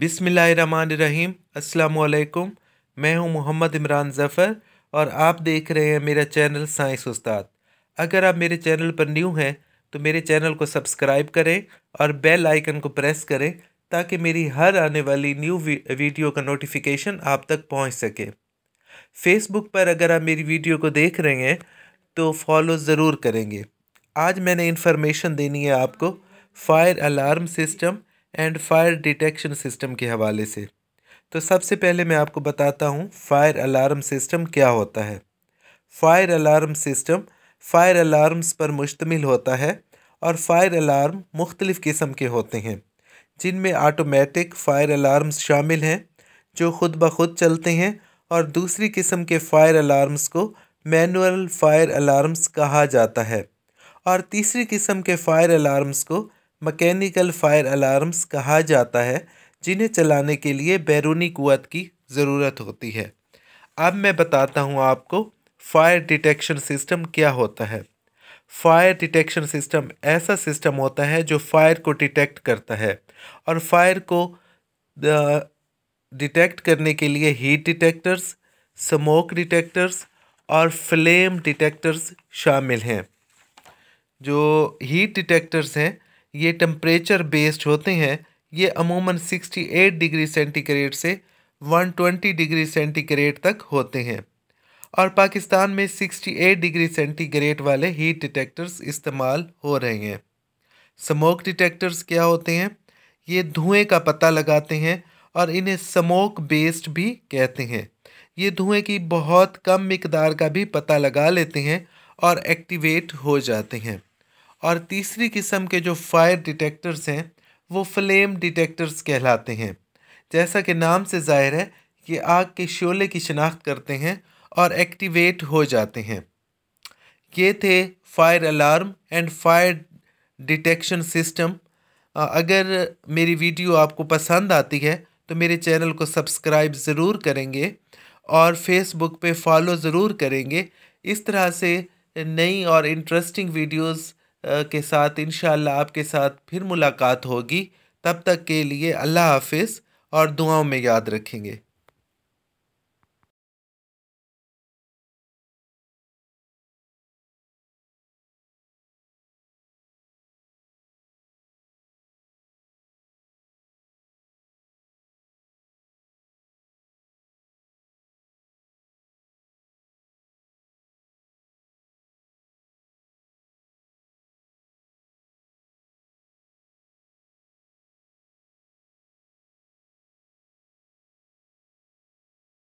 बिसमीम् अल्लाम मैं हूं मोहम्मद इमरान ज़फ़र और आप देख रहे हैं मेरा चैनल साइंस उस्ताद अगर आप मेरे चैनल पर न्यू हैं तो मेरे चैनल को सब्सक्राइब करें और बेल आइकन को प्रेस करें ताकि मेरी हर आने वाली न्यू वीडियो का नोटिफिकेशन आप तक पहुंच सके फेसबुक पर अगर आप मेरी वीडियो को देख रहे हैं तो फॉलो ज़रूर करेंगे आज मैंने इन्फॉर्मेशन देनी है आपको fire alarm system and fire detection system के हवाले से तो सबसे पहले मैं आपको बताता हूँ फायर अलार्म सिस्टम क्या होता है fire alarm system fire alarms पर मुश्तमिल होता है और फायर अलार्म मुख्तलिफ़ किस्म के होते हैं जिनमें आटोमेटिक फ़ायर अलार्म शामिल हैं जो खुद ब खुद चलते हैं और दूसरी किस्म के फ़ायर अलार्म्स को मैनुअल फ़ायर अलार्म्स कहा जाता है और तीसरी किस्म के फ़ायर अलार्म्स को मकैनिकल फायर अलार्म्स कहा जाता है जिन्हें चलाने के लिए बैरूनी कुत की ज़रूरत होती है अब मैं बताता हूँ आपको फायर डिटेक्शन सिस्टम क्या होता है फायर डिटेक्शन सिस्टम ऐसा सिस्टम होता है जो फायर को डिटेक्ट करता है और फायर को डिटेक्ट करने के लिए हीट डिटेक्टर्स स्मोक डिटेक्टर्स और फ्लेम डिटेक्टर्स शामिल हैं जो हीट डिटेक्टर्स हैं ये टम्परेचर बेस्ड होते हैं ये अमूमन 68 डिग्री सेंटीग्रेड से 120 डिग्री सेंटीग्रेड तक होते हैं और पाकिस्तान में 68 डिग्री सेंटीग्रेड वाले हीट डिटेक्टर्स इस्तेमाल हो रहे हैं स्मोक डिटेक्टर्स क्या होते हैं ये धुएं का पता लगाते हैं और इन्हें स्मोक बेस्ड भी कहते हैं ये धुएं की बहुत कम मकदार का भी पता लगा लेते हैं और एक्टिवेट हो जाते हैं और तीसरी किस्म के जो फायर डिटेक्टर्स हैं वो फ्लेम डिटेक्टर्स कहलाते हैं जैसा कि नाम से जाहिर है कि आग के शोले की शनाख्त करते हैं और एक्टिवेट हो जाते हैं ये थे fire alarm and fire detection system अगर मेरी वीडियो आपको पसंद आती है तो मेरे चैनल को सब्सक्राइब ज़रूर करेंगे और फेसबुक पे फॉलो ज़रूर करेंगे इस तरह से नई और इंटरेस्टिंग वीडियोज़ के साथ इन आपके साथ फिर मुलाकात होगी तब तक के लिए अल्लाह हाफिज़ और दुआओं में याद रखेंगे